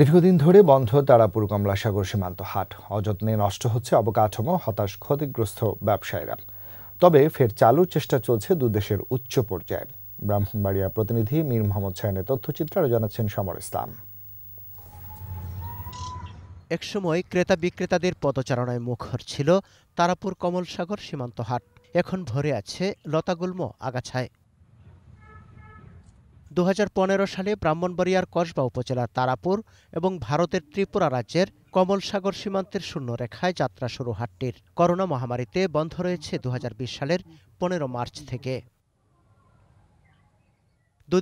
দীর্ঘদিন ধরে বন্ধ তারাপুর কমলাসাগর সীমান্ত হাট অযত্নে নষ্ট হচ্ছে অবকাঠামো হতাশ ক্ষতিগ্রস্ত ব্যবসায়ীরা তবে ফের চালুর চেষ্টা চলছে দুদেশের উচ্চ পর্যায়ে ব্রাহ্মণবাড়িয়া প্রতিনিধি মীর মোহাম্মদ সায়নের তথ্যচিত্রে জানাচ্ছেন সমর ইসলাম একসময় ক্রেতা বিক্রেতাদের পদচারণায় মুখর ছিল তারাপুর কমলসাগর সীমান্ত হাট এখন ভরে আছে লতাগুল্ম আগাছায় দু সালে ব্রাহ্মণবাড়িয়ার কসবা উপজেলার তারাপুর এবং ভারতের ত্রিপুরা রাজ্যের কমল সাগর সীমান্তের শূন্যরেখায় যাত্রা শুরু হাটটির করোনা মহামারীতে বন্ধ রয়েছে দু সালের পনেরো মার্চ থেকে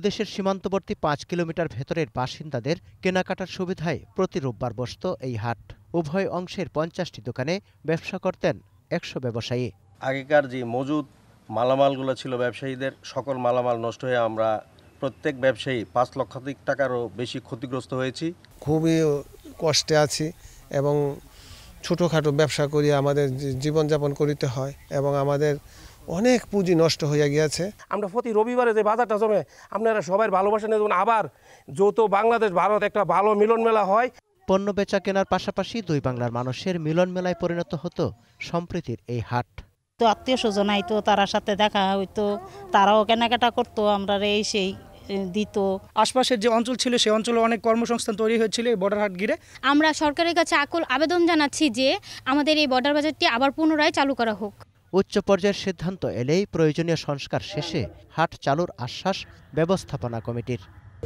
দেশের সীমান্তবর্তী পাঁচ কিলোমিটার ভেতরের বাসিন্দাদের কেনাকাটার সুবিধায় প্রতি রোববার বসত এই হাট উভয় অংশের পঞ্চাশটি দোকানে ব্যবসা করতেন একশো ব্যবসায়ী আগেকার যে মজুদ মালামালগুলো ছিল ব্যবসায়ীদের সকল মালামাল নষ্ট হয়ে আমরা প্রত্যেক ব্যবসায়ী পাঁচ লক্ষাধিক টাকারও বেশি ক্ষতিগ্রস্ত হয়েছি খুবই কষ্টে আছি এবং ছোটোখাটো ব্যবসা করি আমাদের জীবনযাপন করিতে হয় এবং আমাদের অনেক পুঁজি নষ্ট হইয়া গিয়েছে আমরা প্রতি রবিবারে যে বাজারটা জমে আপনারা সবাই ভালোবাসা নেবেন আবার যৌথ বাংলাদেশ ভারত একটা ভালো মিলন মেলা হয় পণ্য বেচা কেনার পাশাপাশি দুই বাংলার মানুষের মিলন মেলায় পরিণত হতো সম্প্রীতির এই হাট তো আত্মীয় স্বজন আইতো তার সাথে দেখা হইতো তারাও কেনাকাটা করতো আমরা এই সেই দিত আশপাশের যে অঞ্চল ছিল সেই অঞ্চলে অনেক কর্মসংস্থান তৈরি হয়েছিল এই বর্ডার হাট ঘিরে আমরা সরকারের কাছে আকুল আবেদন জানাচ্ছি যে আমাদের এই বর্ডার বাজারটি আবার পুনরায় চালু করা হোক উচ্চ পর্যায়ের সিদ্ধান্ত এলেই প্রয়োজনীয় সংস্কার শেষে হাট চালুর আশ্বাস ব্যবস্থাপনা কমিটির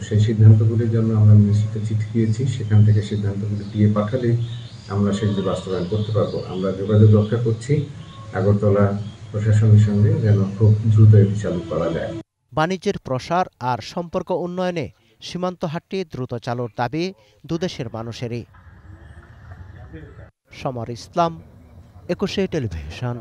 সেই সিদ্ধান্তগুলির জন্য আমরা মিনিস্ট্রিতে চিঠি দিয়েছি সেখান থেকে সিদ্ধান্তগুলি দিয়ে পাঠালে আমরা সেগুলি বাস্তবায়ন করতে পারবো আমরা যোগাযোগ রক্ষা করছি আগরতলা প্রশাসনের সঙ্গে যেন খুব দ্রুত এটি চালু করা যায় বাণিজ্যের প্রসার আর সম্পর্ক উন্নয়নে সীমান্ত হাটটি দ্রুত চালুর দাবি দুদেশের মানুষেরই সমর ইসলাম একুশে টেলিভিশন